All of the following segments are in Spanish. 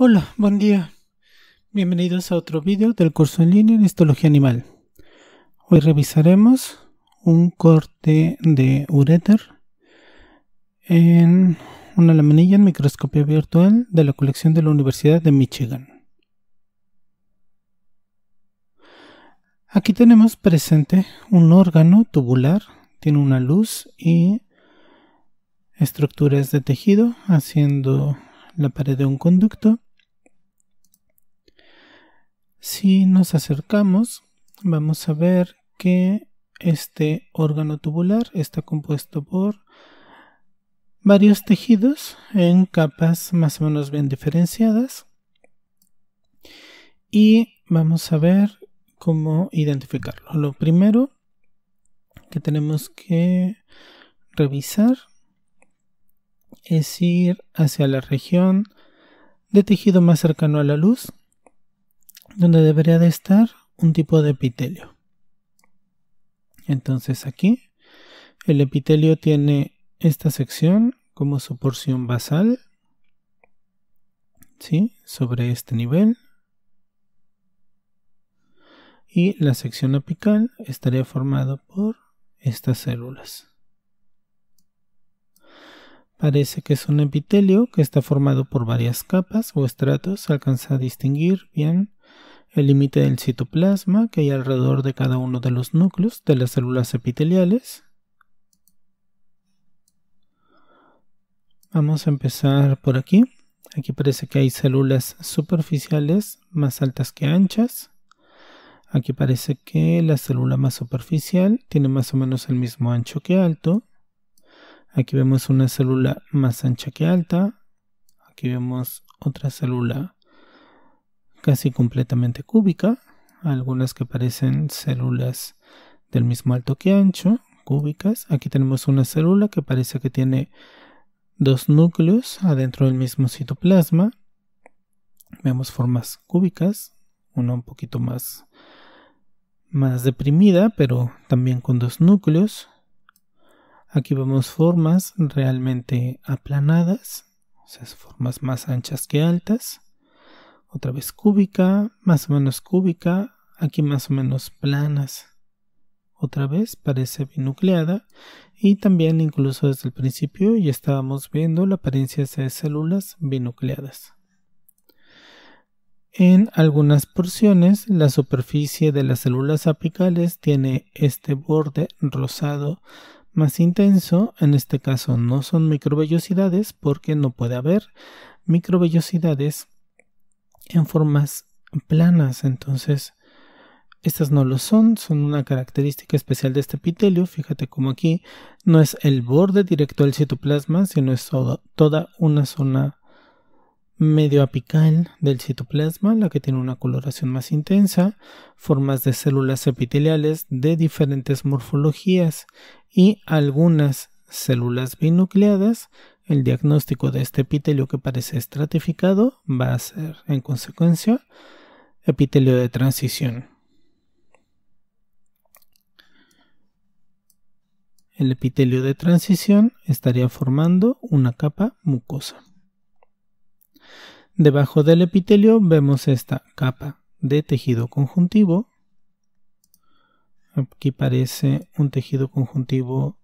Hola, buen día. Bienvenidos a otro vídeo del curso en línea en histología animal. Hoy revisaremos un corte de ureter en una laminilla en microscopio virtual de la colección de la Universidad de Michigan. Aquí tenemos presente un órgano tubular, tiene una luz y estructuras de tejido haciendo la pared de un conducto si nos acercamos, vamos a ver que este órgano tubular está compuesto por varios tejidos en capas más o menos bien diferenciadas. Y vamos a ver cómo identificarlo. Lo primero que tenemos que revisar es ir hacia la región de tejido más cercano a la luz donde debería de estar un tipo de epitelio. Entonces aquí el epitelio tiene esta sección como su porción basal, sobre este nivel. Y la sección apical estaría formada por estas células. Parece que es un epitelio que está formado por varias capas o estratos. Alcanza a distinguir bien el límite del citoplasma que hay alrededor de cada uno de los núcleos de las células epiteliales. Vamos a empezar por aquí. Aquí parece que hay células superficiales más altas que anchas. Aquí parece que la célula más superficial tiene más o menos el mismo ancho que alto. Aquí vemos una célula más ancha que alta. Aquí vemos otra célula casi completamente cúbica, algunas que parecen células del mismo alto que ancho, cúbicas. Aquí tenemos una célula que parece que tiene dos núcleos adentro del mismo citoplasma. Vemos formas cúbicas, una un poquito más, más deprimida, pero también con dos núcleos. Aquí vemos formas realmente aplanadas, o formas más anchas que altas otra vez cúbica, más o menos cúbica, aquí más o menos planas. Otra vez parece binucleada y también incluso desde el principio ya estábamos viendo la apariencia de células binucleadas. En algunas porciones la superficie de las células apicales tiene este borde rosado más intenso, en este caso no son microvellosidades porque no puede haber microvellosidades en formas planas. Entonces, estas no lo son, son una característica especial de este epitelio. Fíjate como aquí no es el borde directo del citoplasma, sino es toda una zona medio apical del citoplasma, la que tiene una coloración más intensa, formas de células epiteliales de diferentes morfologías y algunas células binucleadas el diagnóstico de este epitelio que parece estratificado va a ser, en consecuencia, epitelio de transición. El epitelio de transición estaría formando una capa mucosa. Debajo del epitelio vemos esta capa de tejido conjuntivo. Aquí parece un tejido conjuntivo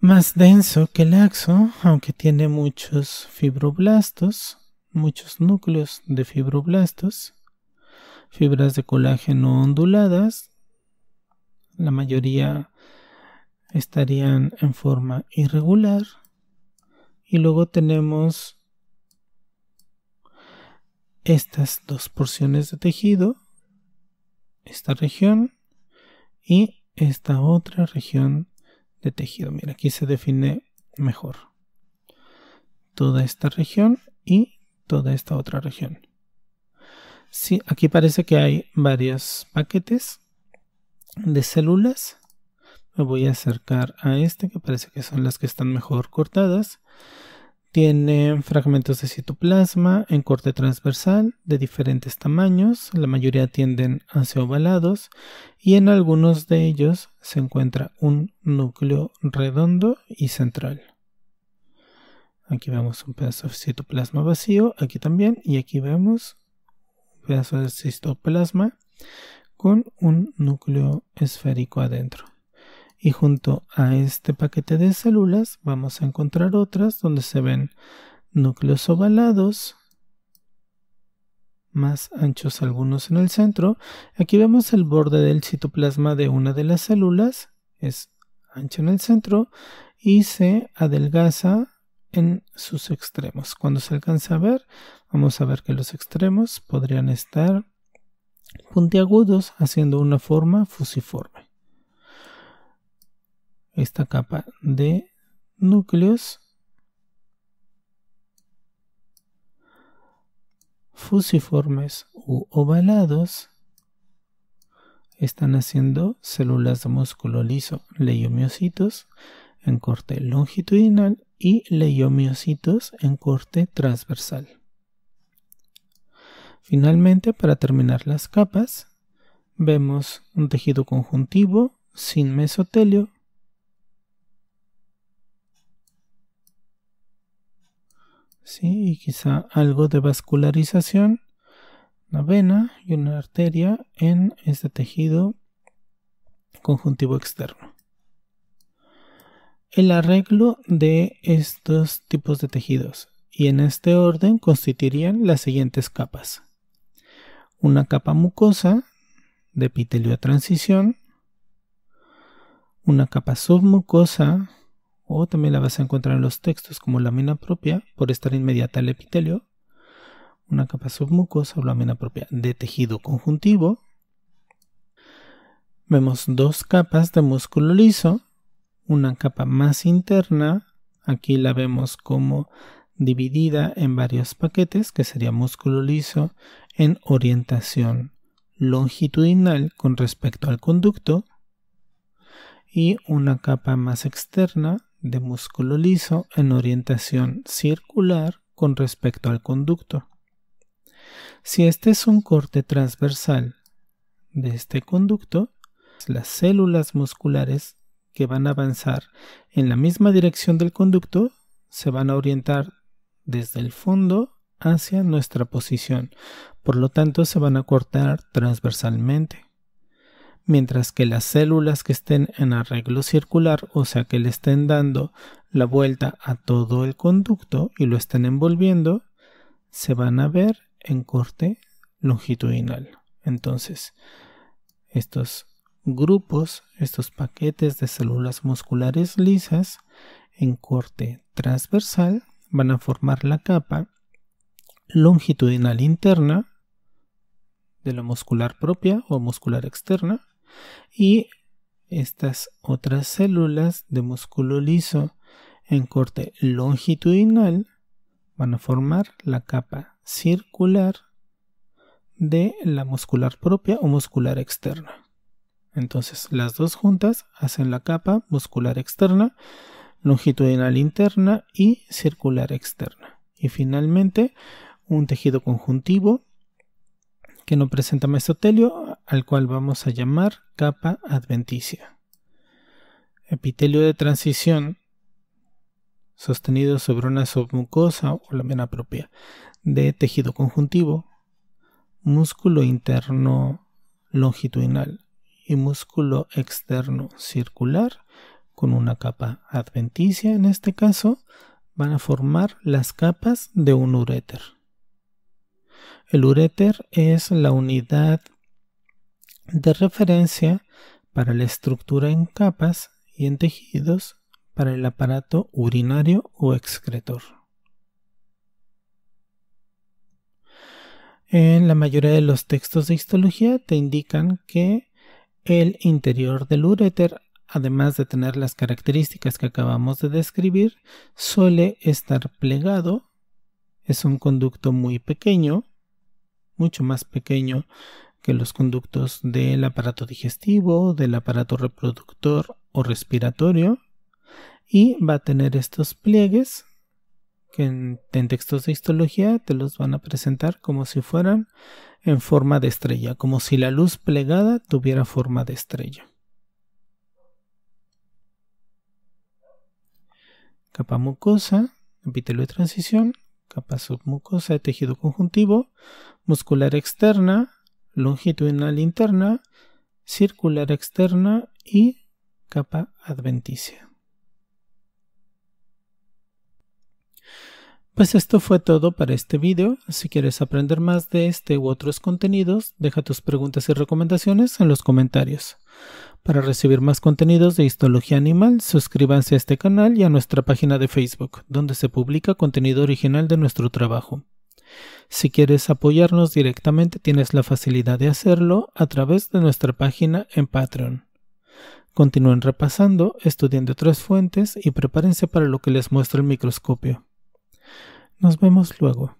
más denso que el axo, aunque tiene muchos fibroblastos, muchos núcleos de fibroblastos, fibras de colágeno onduladas, la mayoría estarían en forma irregular, y luego tenemos estas dos porciones de tejido, esta región y esta otra región de tejido. Mira, aquí se define mejor toda esta región y toda esta otra región. Sí, aquí parece que hay varios paquetes de células. Me voy a acercar a este que parece que son las que están mejor cortadas. Tienen fragmentos de citoplasma en corte transversal de diferentes tamaños, la mayoría tienden hacia ovalados y en algunos de ellos se encuentra un núcleo redondo y central. Aquí vemos un pedazo de citoplasma vacío, aquí también, y aquí vemos un pedazo de citoplasma con un núcleo esférico adentro y junto a este paquete de células vamos a encontrar otras donde se ven núcleos ovalados más anchos algunos en el centro. Aquí vemos el borde del citoplasma de una de las células, es ancho en el centro y se adelgaza en sus extremos. Cuando se alcanza a ver, vamos a ver que los extremos podrían estar puntiagudos haciendo una forma fusiforme esta capa de núcleos fusiformes u ovalados están haciendo células de músculo liso leiomiocitos en corte longitudinal y leiomiocitos en corte transversal. Finalmente, para terminar las capas, vemos un tejido conjuntivo sin mesotelio y quizá algo de vascularización, una vena y una arteria en este tejido conjuntivo externo. El arreglo de estos tipos de tejidos y en este orden constituirían las siguientes capas. Una capa mucosa de epitelio de transición, una capa submucosa o también la vas a encontrar en los textos como lámina propia por estar inmediata al epitelio, una capa submucosa o lámina propia de tejido conjuntivo. Vemos dos capas de músculo liso, una capa más interna, aquí la vemos como dividida en varios paquetes, que sería músculo liso en orientación longitudinal con respecto al conducto, y una capa más externa de músculo liso en orientación circular con respecto al conducto. Si este es un corte transversal de este conducto, las células musculares que van a avanzar en la misma dirección del conducto se van a orientar desde el fondo hacia nuestra posición, por lo tanto se van a cortar transversalmente mientras que las células que estén en arreglo circular, o sea que le estén dando la vuelta a todo el conducto y lo estén envolviendo, se van a ver en corte longitudinal. Entonces, estos grupos, estos paquetes de células musculares lisas en corte transversal van a formar la capa longitudinal interna de la muscular propia o muscular externa y estas otras células de músculo liso en corte longitudinal van a formar la capa circular de la muscular propia o muscular externa. Entonces las dos juntas hacen la capa muscular externa, longitudinal interna y circular externa. Y finalmente un tejido conjuntivo que no presenta mesotelio al cual vamos a llamar capa adventicia. Epitelio de transición sostenido sobre una submucosa o lámina propia de tejido conjuntivo, músculo interno longitudinal y músculo externo circular con una capa adventicia en este caso van a formar las capas de un uréter. El uréter es la unidad de referencia para la estructura en capas y en tejidos para el aparato urinario o excretor. En la mayoría de los textos de histología te indican que el interior del uréter, además de tener las características que acabamos de describir, suele estar plegado. Es un conducto muy pequeño, mucho más pequeño que los conductos del aparato digestivo, del aparato reproductor o respiratorio y va a tener estos pliegues que en, textos de histología te los van a presentar como si fueran en forma de estrella, como si la luz plegada tuviera forma de estrella. Capa mucosa, epitelio de transición, capa submucosa de tejido conjuntivo, muscular externa, longitudinal interna, circular externa y capa adventicia. Pues esto fue todo para este video. Si quieres aprender más de este u otros contenidos, deja tus preguntas y recomendaciones en los comentarios. Para recibir más contenidos de histología animal, suscríbanse a este canal y a nuestra página de Facebook, donde se publica contenido original de nuestro trabajo. Si quieres apoyarnos directamente tienes la facilidad de hacerlo a través de nuestra página en Patreon. Continúen repasando, estudiando otras fuentes y prepárense para lo que les muestra el microscopio. Nos vemos luego.